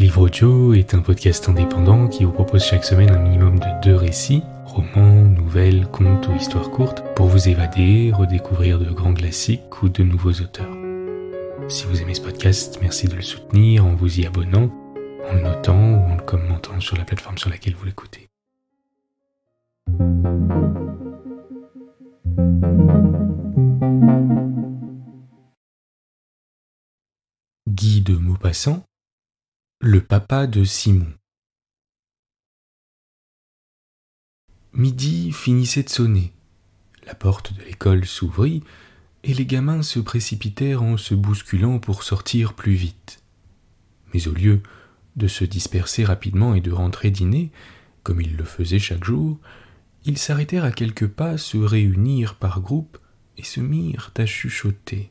Livre Audio est un podcast indépendant qui vous propose chaque semaine un minimum de deux récits, romans, nouvelles, contes ou histoires courtes, pour vous évader, redécouvrir de grands classiques ou de nouveaux auteurs. Si vous aimez ce podcast, merci de le soutenir en vous y abonnant, en le notant ou en le commentant sur la plateforme sur laquelle vous l'écoutez. Guide de Maupassant le papa de Simon. Midi finissait de sonner. La porte de l'école s'ouvrit et les gamins se précipitèrent en se bousculant pour sortir plus vite. Mais au lieu de se disperser rapidement et de rentrer dîner, comme ils le faisaient chaque jour, ils s'arrêtèrent à quelques pas, se réunirent par groupes et se mirent à chuchoter.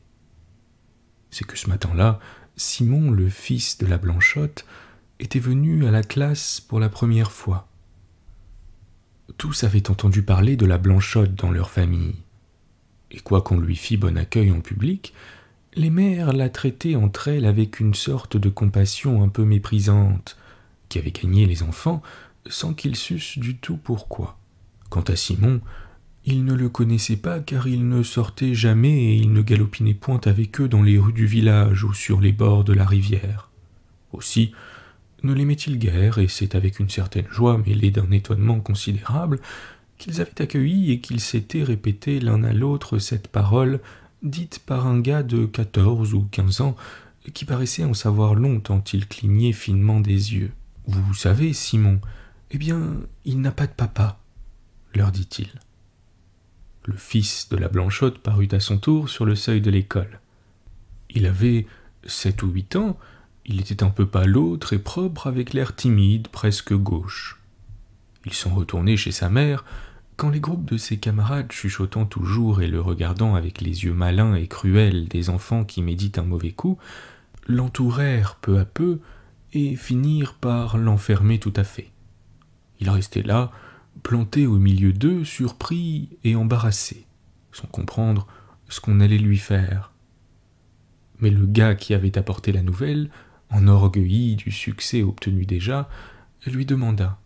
C'est que ce matin-là, Simon, le fils de la Blanchotte, était venu à la classe pour la première fois. Tous avaient entendu parler de la Blanchotte dans leur famille, et quoiqu'on lui fît bon accueil en public, les mères la traitaient entre elles avec une sorte de compassion un peu méprisante, qui avait gagné les enfants sans qu'ils sussent du tout pourquoi. Quant à Simon, ils ne le connaissaient pas car il ne sortait jamais et il ne galopinait point avec eux dans les rues du village ou sur les bords de la rivière. Aussi ne l'aimait-il guère, et c'est avec une certaine joie mêlée d'un étonnement considérable qu'ils avaient accueilli et qu'ils s'étaient répété l'un à l'autre cette parole dite par un gars de quatorze ou quinze ans qui paraissait en savoir long tant il clignait finement des yeux. Vous savez, Simon, eh bien, il n'a pas de papa, leur dit-il. Le fils de la Blanchotte parut à son tour sur le seuil de l'école. Il avait sept ou huit ans, il était un peu pâle, très propre, avec l'air timide, presque gauche. Ils sont retournés chez sa mère, quand les groupes de ses camarades chuchotant toujours et le regardant avec les yeux malins et cruels des enfants qui méditent un mauvais coup, l'entourèrent peu à peu et finirent par l'enfermer tout à fait. Il restait là, planté au milieu d'eux, surpris et embarrassé, sans comprendre ce qu'on allait lui faire. Mais le gars qui avait apporté la nouvelle, enorgueilli du succès obtenu déjà, lui demanda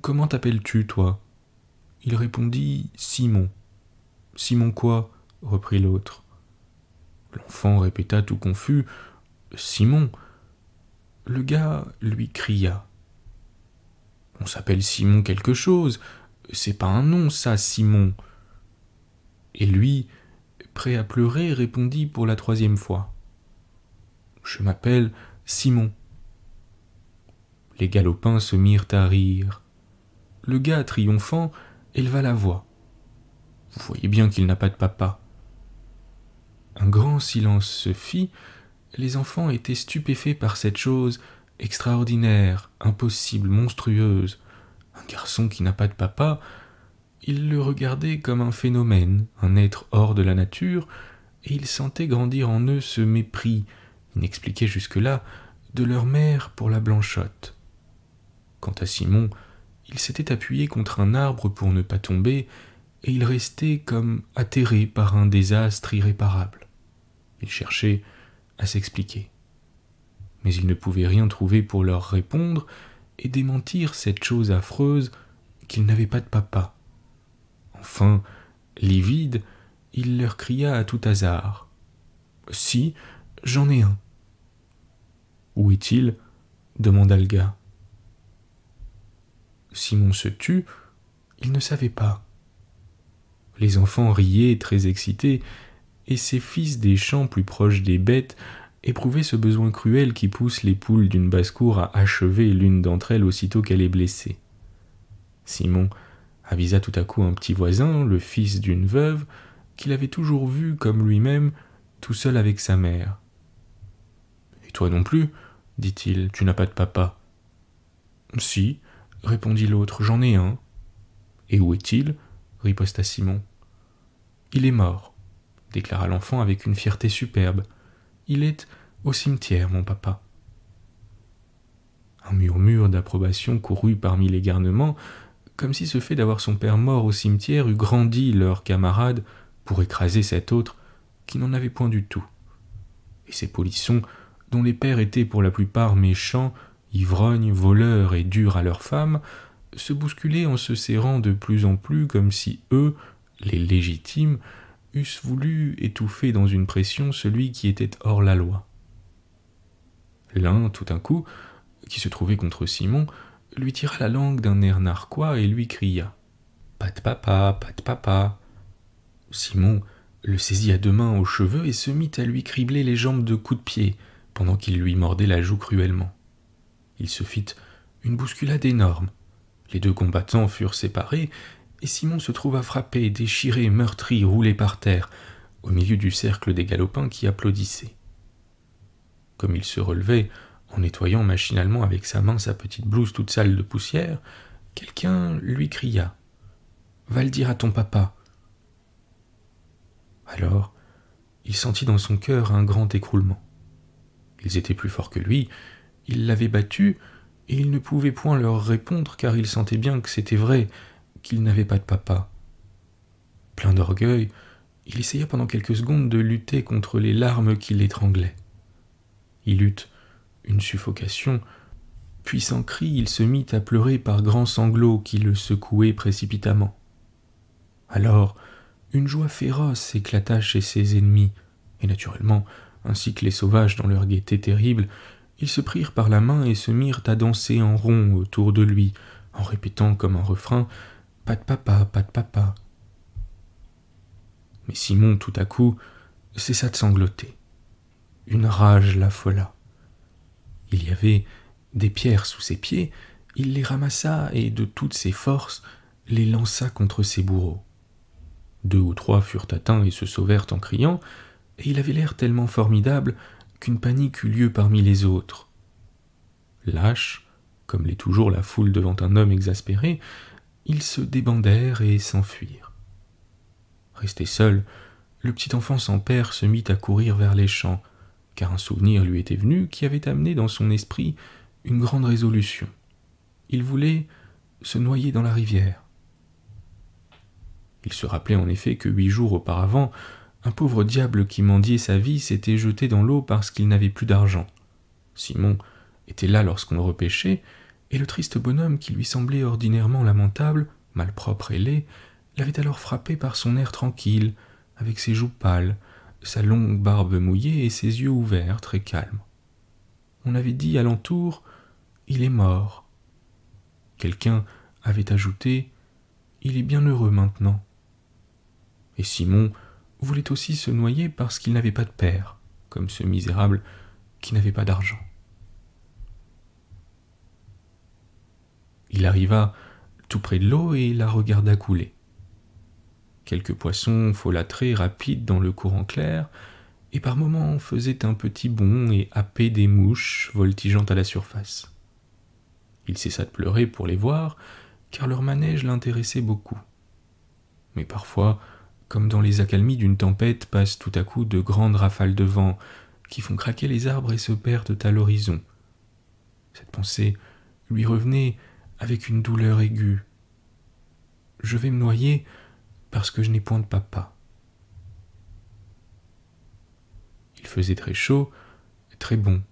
Comment t'appelles-tu, toi Il répondit Simon. Simon quoi reprit l'autre. L'enfant répéta tout confus Simon. Le gars lui cria on s'appelle Simon quelque chose. C'est pas un nom, ça, Simon. Et lui, prêt à pleurer, répondit pour la troisième fois. Je m'appelle Simon. Les galopins se mirent à rire. Le gars, triomphant, éleva la voix. Vous voyez bien qu'il n'a pas de papa. Un grand silence se fit. Les enfants étaient stupéfaits par cette chose extraordinaire, impossible, monstrueuse. Un garçon qui n'a pas de papa, il le regardait comme un phénomène, un être hors de la nature, et il sentait grandir en eux ce mépris, inexpliqué jusque-là, de leur mère pour la blanchotte. Quant à Simon, il s'était appuyé contre un arbre pour ne pas tomber, et il restait comme atterré par un désastre irréparable. Il cherchait à s'expliquer mais ils ne pouvait rien trouver pour leur répondre et démentir cette chose affreuse qu'ils n'avaient pas de papa. Enfin, livide, il leur cria à tout hasard. Si, j'en ai un. Où est-il demanda le gars. Simon se tut, il ne savait pas. Les enfants riaient très excités, et ces fils des champs plus proches des bêtes éprouvait ce besoin cruel qui pousse les poules d'une basse-cour à achever l'une d'entre elles aussitôt qu'elle est blessée. Simon avisa tout à coup un petit voisin, le fils d'une veuve, qu'il avait toujours vu comme lui-même, tout seul avec sa mère. Et toi non plus, dit-il, tu n'as pas de papa. Si, répondit l'autre, j'en ai un. Et où est-il riposta Simon. Il est mort, déclara l'enfant avec une fierté superbe. Il est au cimetière, mon papa. Un murmure d'approbation courut parmi les garnements, comme si ce fait d'avoir son père mort au cimetière eût grandi leurs camarades pour écraser cet autre qui n'en avait point du tout. Et ces polissons, dont les pères étaient pour la plupart méchants, ivrognes, voleurs et durs à leurs femmes, se bousculaient en se serrant de plus en plus comme si eux, les légitimes, eussent voulu étouffer dans une pression celui qui était hors la loi. L'un, tout à coup, qui se trouvait contre Simon, lui tira la langue d'un air narquois et lui cria Pas de papa, pas de papa. Simon le saisit à deux mains aux cheveux et se mit à lui cribler les jambes de coups de pied, pendant qu'il lui mordait la joue cruellement. Il se fit une bousculade énorme. Les deux combattants furent séparés et Simon se trouva frappé, déchiré, meurtri, roulé par terre, au milieu du cercle des galopins qui applaudissaient. Comme il se relevait, en nettoyant machinalement avec sa main sa petite blouse toute sale de poussière, quelqu'un lui cria Va le dire à ton papa. Alors, il sentit dans son cœur un grand écroulement. Ils étaient plus forts que lui, ils l'avaient battu, et il ne pouvait point leur répondre car il sentait bien que c'était vrai, qu'il n'avait pas de papa. Plein d'orgueil, il essaya pendant quelques secondes de lutter contre les larmes qui l'étranglaient. Il eut une suffocation, puis sans cri, il se mit à pleurer par grands sanglots qui le secouaient précipitamment. Alors, une joie féroce éclata chez ses ennemis, et naturellement, ainsi que les sauvages dans leur gaieté terrible, ils se prirent par la main et se mirent à danser en rond autour de lui, en répétant comme un refrain pas de papa, pas de papa. Mais Simon, tout à coup, cessa de sangloter. Une rage l'affola. Il y avait des pierres sous ses pieds, il les ramassa et de toutes ses forces les lança contre ses bourreaux. Deux ou trois furent atteints et se sauvèrent en criant, et il avait l'air tellement formidable qu'une panique eut lieu parmi les autres. Lâche, comme l'est toujours la foule devant un homme exaspéré, ils se débandèrent et s'enfuirent. Resté seul, le petit enfant sans père se mit à courir vers les champs, car un souvenir lui était venu qui avait amené dans son esprit une grande résolution. Il voulait se noyer dans la rivière. Il se rappelait en effet que huit jours auparavant, un pauvre diable qui mendiait sa vie s'était jeté dans l'eau parce qu'il n'avait plus d'argent. Simon était là lorsqu'on le repêchait, et le triste bonhomme qui lui semblait ordinairement lamentable, malpropre et laid, l'avait alors frappé par son air tranquille, avec ses joues pâles, sa longue barbe mouillée et ses yeux ouverts très calmes. On avait dit alentour Il est mort. Quelqu'un avait ajouté Il est bien heureux maintenant. Et Simon voulait aussi se noyer parce qu'il n'avait pas de père, comme ce misérable qui n'avait pas d'argent. Il arriva tout près de l'eau et la regarda couler. Quelques poissons folâtraient rapides dans le courant clair, et par moments faisaient un petit bond et happaient des mouches voltigeant à la surface. Il cessa de pleurer pour les voir, car leur manège l'intéressait beaucoup. Mais parfois, comme dans les accalmies d'une tempête, passent tout à coup de grandes rafales de vent qui font craquer les arbres et se perdent à l'horizon. Cette pensée lui revenait avec une douleur aiguë. Je vais me noyer parce que je n'ai point de papa. Il faisait très chaud, très bon.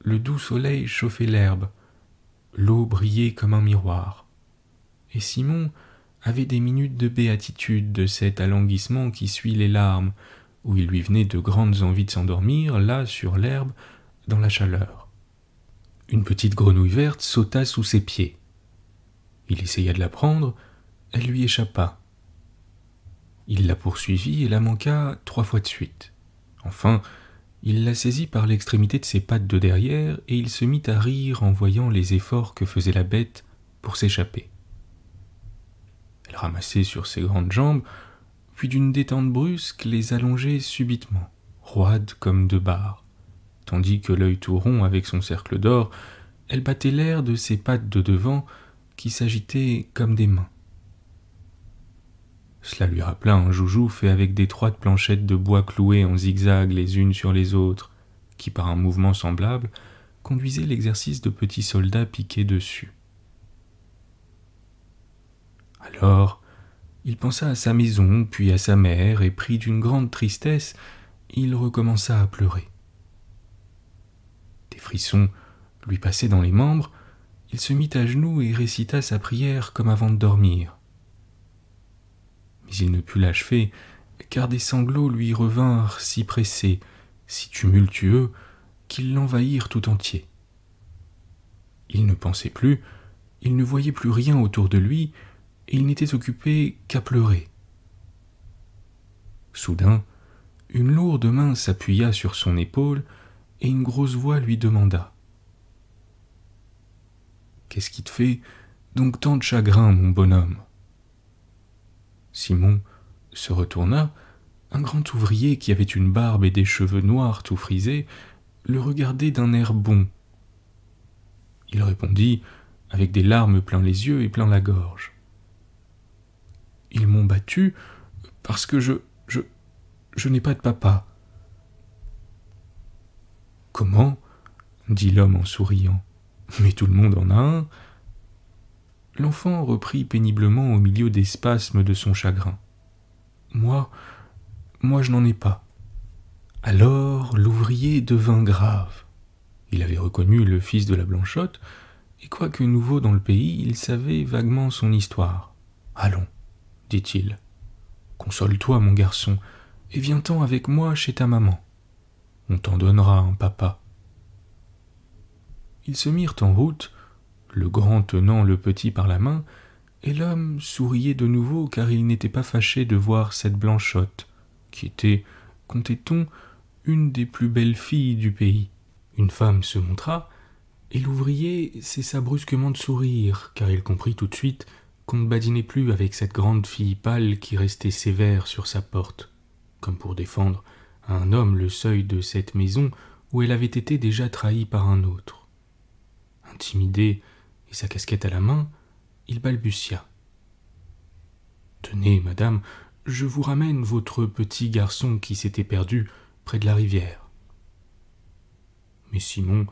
Le doux soleil chauffait l'herbe, l'eau brillait comme un miroir. Et Simon avait des minutes de béatitude de cet alanguissement qui suit les larmes, où il lui venait de grandes envies de s'endormir, là, sur l'herbe, dans la chaleur. Une petite grenouille verte sauta sous ses pieds. Il essaya de la prendre, elle lui échappa. Il la poursuivit et la manqua trois fois de suite. Enfin, il la saisit par l'extrémité de ses pattes de derrière et il se mit à rire en voyant les efforts que faisait la bête pour s'échapper. Elle ramassait sur ses grandes jambes, puis d'une détente brusque les allongeait subitement, roides comme deux barres tandis que l'œil tout rond avec son cercle d'or, elle battait l'air de ses pattes de devant qui s'agitaient comme des mains. Cela lui rappela un joujou fait avec d'étroites planchettes de bois clouées en zigzag les unes sur les autres, qui par un mouvement semblable conduisait l'exercice de petits soldats piqués dessus. Alors, il pensa à sa maison, puis à sa mère, et pris d'une grande tristesse, il recommença à pleurer. Frisson lui passait dans les membres, il se mit à genoux et récita sa prière comme avant de dormir. Mais il ne put l'achever, car des sanglots lui revinrent si pressés, si tumultueux, qu'ils l'envahirent tout entier. Il ne pensait plus, il ne voyait plus rien autour de lui, et il n'était occupé qu'à pleurer. Soudain, une lourde main s'appuya sur son épaule et une grosse voix lui demanda Qu'est-ce qui te fait donc tant de chagrin, mon bonhomme Simon se retourna. Un grand ouvrier qui avait une barbe et des cheveux noirs tout frisés le regardait d'un air bon. Il répondit avec des larmes plein les yeux et plein la gorge. Ils m'ont battu parce que je, je, je n'ai pas de papa. Comment dit l'homme en souriant. Mais tout le monde en a un. L'enfant reprit péniblement au milieu des spasmes de son chagrin. Moi, moi je n'en ai pas. Alors l'ouvrier devint grave. Il avait reconnu le fils de la Blanchotte, et quoique nouveau dans le pays, il savait vaguement son histoire. Allons, dit-il, console-toi, mon garçon, et viens-t'en avec moi chez ta maman. On t'en donnera un papa. Ils se mirent en route, le grand tenant le petit par la main, et l'homme souriait de nouveau car il n'était pas fâché de voir cette Blanchotte, qui était, comptait-on, une des plus belles filles du pays. Une femme se montra, et l'ouvrier cessa brusquement de sourire, car il comprit tout de suite qu'on ne badinait plus avec cette grande fille pâle qui restait sévère sur sa porte, comme pour défendre un homme le seuil de cette maison où elle avait été déjà trahie par un autre. Intimidé et sa casquette à la main, il balbutia. Tenez, madame, je vous ramène votre petit garçon qui s'était perdu près de la rivière. Mais Simon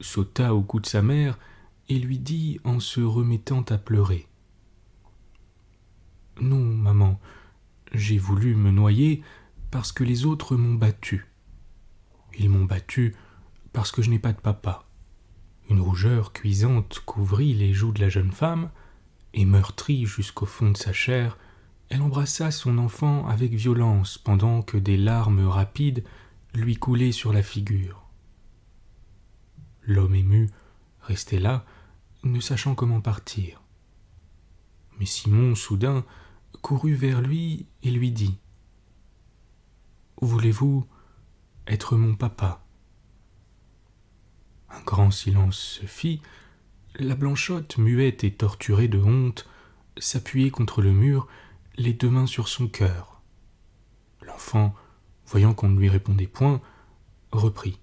sauta au cou de sa mère et lui dit en se remettant à pleurer. Non, maman, j'ai voulu me noyer, parce que les autres m'ont battu. Ils m'ont battu parce que je n'ai pas de papa. Une rougeur cuisante couvrit les joues de la jeune femme, et meurtrie jusqu'au fond de sa chair, elle embrassa son enfant avec violence pendant que des larmes rapides lui coulaient sur la figure. L'homme ému restait là, ne sachant comment partir. Mais Simon, soudain, courut vers lui et lui dit Voulez-vous être mon papa Un grand silence se fit. La blanchotte, muette et torturée de honte, s'appuyait contre le mur, les deux mains sur son cœur. L'enfant, voyant qu'on ne lui répondait point, reprit.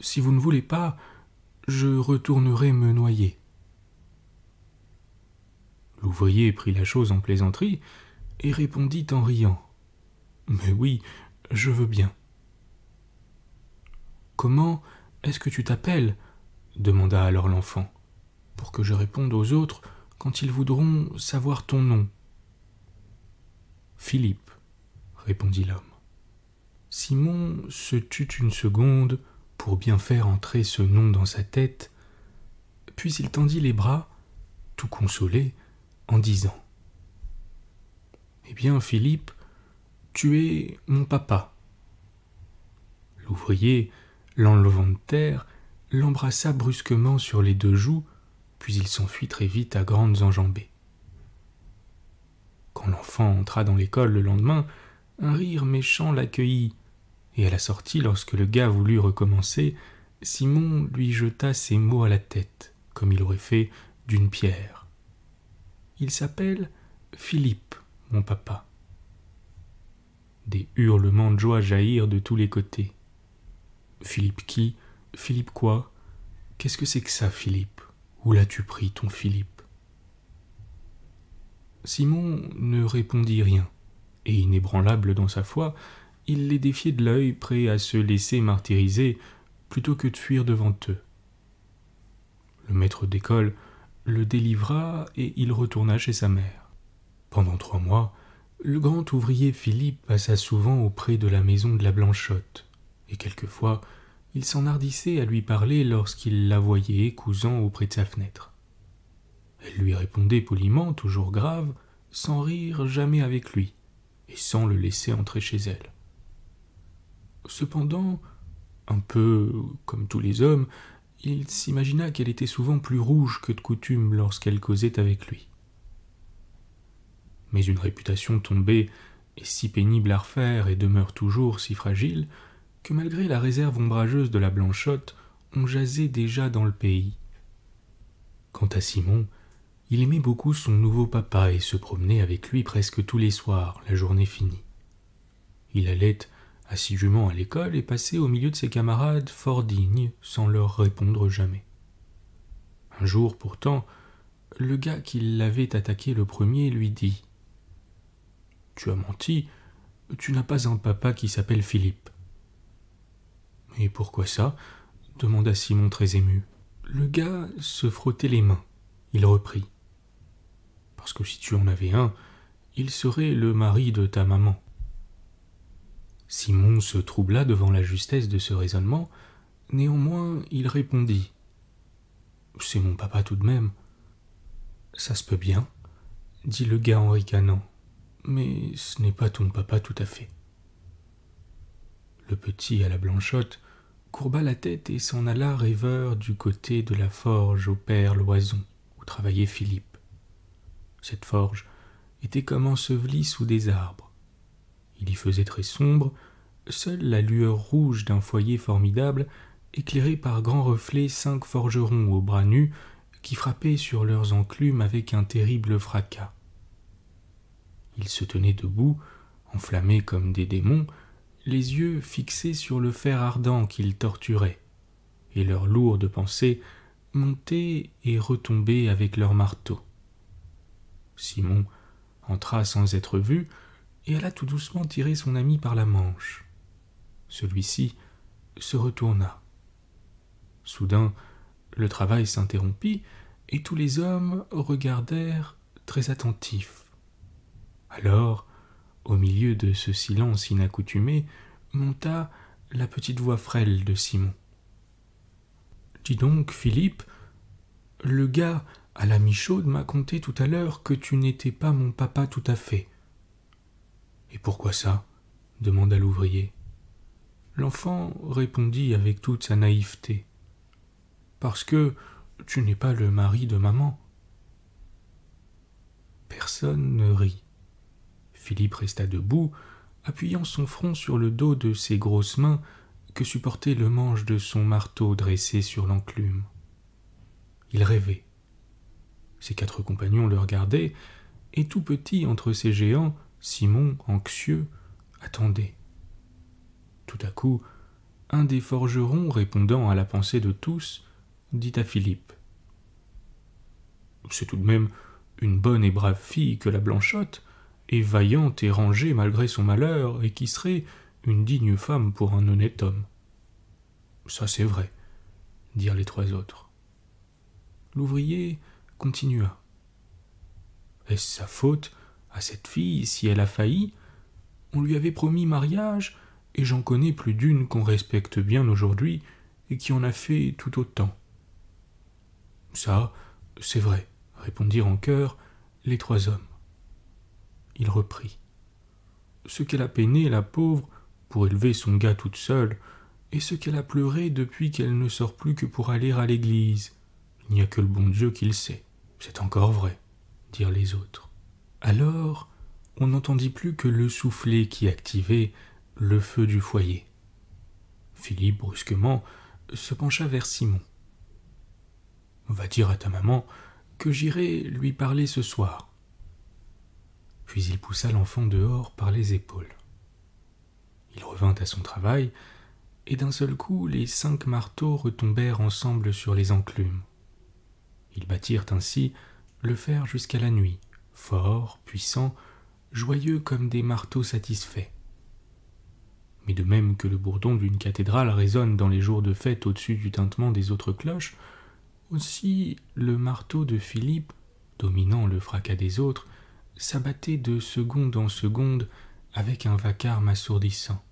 Si vous ne voulez pas, je retournerai me noyer. L'ouvrier prit la chose en plaisanterie et répondit en riant. Mais oui, je veux bien. Comment est-ce que tu t'appelles demanda alors l'enfant, pour que je réponde aux autres quand ils voudront savoir ton nom. Philippe, répondit l'homme. Simon se tut une seconde pour bien faire entrer ce nom dans sa tête, puis il tendit les bras, tout consolé, en disant Eh bien, Philippe, es mon papa. L'ouvrier, l'enlevant de terre, l'embrassa brusquement sur les deux joues, puis il s'enfuit très vite à grandes enjambées. Quand l'enfant entra dans l'école le lendemain, un rire méchant l'accueillit, et à la sortie, lorsque le gars voulut recommencer, Simon lui jeta ces mots à la tête, comme il aurait fait d'une pierre. Il s'appelle Philippe, mon papa. Des hurlements de joie jaillirent de tous les côtés. Philippe qui Philippe quoi Qu'est-ce que c'est que ça, Philippe Où l'as-tu pris, ton Philippe Simon ne répondit rien, et inébranlable dans sa foi, il les défiait de l'œil, prêt à se laisser martyriser plutôt que de fuir devant eux. Le maître d'école le délivra et il retourna chez sa mère. Pendant trois mois, le grand ouvrier Philippe passa souvent auprès de la maison de la Blanchotte, et quelquefois il s'enhardissait à lui parler lorsqu'il la voyait cousant auprès de sa fenêtre. Elle lui répondait poliment, toujours grave, sans rire jamais avec lui, et sans le laisser entrer chez elle. Cependant, un peu comme tous les hommes, il s'imagina qu'elle était souvent plus rouge que de coutume lorsqu'elle causait avec lui mais une réputation tombée est si pénible à refaire et demeure toujours si fragile, que malgré la réserve ombrageuse de la Blanchotte, on jasait déjà dans le pays. Quant à Simon, il aimait beaucoup son nouveau papa et se promenait avec lui presque tous les soirs, la journée finie. Il allait assidûment à l'école et passait au milieu de ses camarades fort dignes, sans leur répondre jamais. Un jour pourtant, le gars qui l'avait attaqué le premier lui dit tu as menti. Tu n'as pas un papa qui s'appelle Philippe. Et pourquoi ça demanda Simon très ému. Le gars se frottait les mains. Il reprit. Parce que si tu en avais un, il serait le mari de ta maman. Simon se troubla devant la justesse de ce raisonnement, néanmoins il répondit. C'est mon papa tout de même. Ça se peut bien, dit le gars en ricanant mais ce n'est pas ton papa tout à fait. Le petit à la blanchotte courba la tête et s'en alla rêveur du côté de la forge au père Loison, où travaillait Philippe. Cette forge était comme ensevelie sous des arbres. Il y faisait très sombre, seule la lueur rouge d'un foyer formidable, éclairait par grands reflets cinq forgerons aux bras nus, qui frappaient sur leurs enclumes avec un terrible fracas. Ils se tenaient debout, enflammés comme des démons, les yeux fixés sur le fer ardent qu'ils torturaient, et leurs lourdes pensées montaient et retombaient avec leurs marteaux. Simon entra sans être vu et alla tout doucement tirer son ami par la manche. Celui-ci se retourna. Soudain, le travail s'interrompit et tous les hommes regardèrent très attentifs. Alors, au milieu de ce silence inaccoutumé, monta la petite voix frêle de Simon. Dis donc, Philippe, le gars à la mi-chaude m'a conté tout à l'heure que tu n'étais pas mon papa tout à fait. Et pourquoi ça demanda l'ouvrier. L'enfant répondit avec toute sa naïveté. Parce que tu n'es pas le mari de maman. Personne ne rit. Philippe resta debout, appuyant son front sur le dos de ses grosses mains que supportait le manche de son marteau dressé sur l'enclume. Il rêvait. Ses quatre compagnons le regardaient, et tout petit entre ces géants, Simon, anxieux, attendait. Tout à coup, un des forgerons, répondant à la pensée de tous, dit à Philippe C'est tout de même une bonne et brave fille que la Blanchotte, et vaillante et rangée malgré son malheur, et qui serait une digne femme pour un honnête homme. Ça c'est vrai, dirent les trois autres. L'ouvrier continua. Est-ce sa faute à cette fille si elle a failli On lui avait promis mariage, et j'en connais plus d'une qu'on respecte bien aujourd'hui et qui en a fait tout autant. Ça, c'est vrai, répondirent en chœur les trois hommes il reprit. Ce qu'elle a peiné, la pauvre, pour élever son gars toute seule, et ce qu'elle a pleuré depuis qu'elle ne sort plus que pour aller à l'église. Il n'y a que le bon Dieu qui le sait. C'est encore vrai, dirent les autres. Alors, on n'entendit plus que le soufflet qui activait le feu du foyer. Philippe, brusquement, se pencha vers Simon. Va dire à ta maman que j'irai lui parler ce soir puis il poussa l'enfant dehors par les épaules. Il revint à son travail, et d'un seul coup les cinq marteaux retombèrent ensemble sur les enclumes. Ils battirent ainsi le fer jusqu'à la nuit, forts, puissants, joyeux comme des marteaux satisfaits. Mais de même que le bourdon d'une cathédrale résonne dans les jours de fête au-dessus du tintement des autres cloches, aussi le marteau de Philippe, dominant le fracas des autres, s'abattait de seconde en seconde avec un vacarme assourdissant.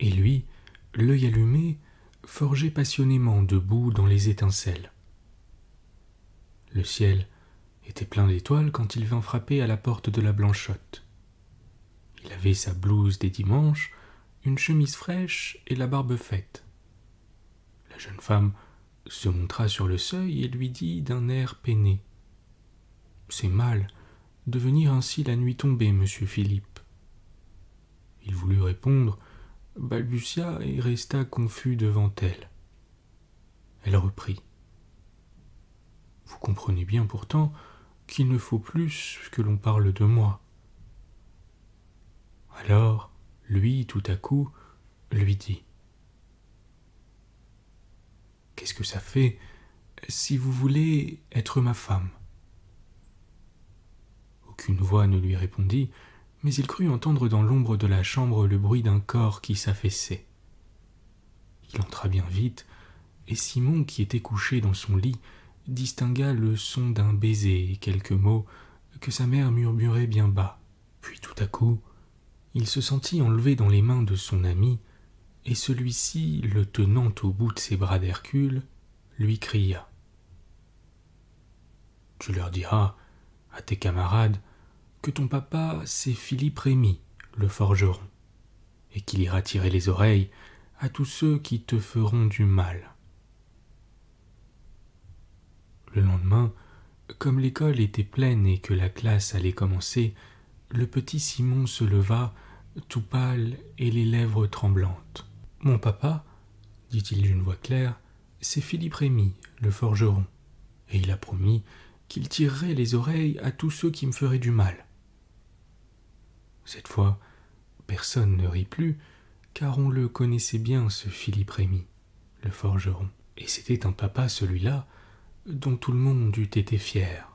Et lui, l'œil allumé, forgeait passionnément debout dans les étincelles. Le ciel était plein d'étoiles quand il vint frapper à la porte de la Blanchotte. Il avait sa blouse des dimanches, une chemise fraîche et la barbe faite. La jeune femme se montra sur le seuil et lui dit d'un air peiné C'est mal, de venir ainsi la nuit tombée, monsieur Philippe. Il voulut répondre, balbutia et resta confus devant elle. Elle reprit. Vous comprenez bien pourtant qu'il ne faut plus que l'on parle de moi. Alors, lui, tout à coup, lui dit. Qu'est-ce que ça fait si vous voulez être ma femme voix ne lui répondit, mais il crut entendre dans l'ombre de la chambre le bruit d'un corps qui s'affaissait. Il entra bien vite, et Simon, qui était couché dans son lit, distingua le son d'un baiser et quelques mots que sa mère murmurait bien bas. Puis tout à coup, il se sentit enlevé dans les mains de son ami, et celui-ci, le tenant au bout de ses bras d'Hercule, lui cria Tu leur diras à tes camarades que ton papa, c'est Philippe Rémy, le forgeron, et qu'il ira tirer les oreilles à tous ceux qui te feront du mal. Le lendemain, comme l'école était pleine et que la classe allait commencer, le petit Simon se leva, tout pâle et les lèvres tremblantes. Mon papa, dit-il d'une voix claire, c'est Philippe Rémy, le forgeron, et il a promis qu'il tirerait les oreilles à tous ceux qui me feraient du mal. Cette fois, personne ne rit plus, car on le connaissait bien, ce Philippe Rémy, le forgeron. Et c'était un papa, celui-là, dont tout le monde eût été fier.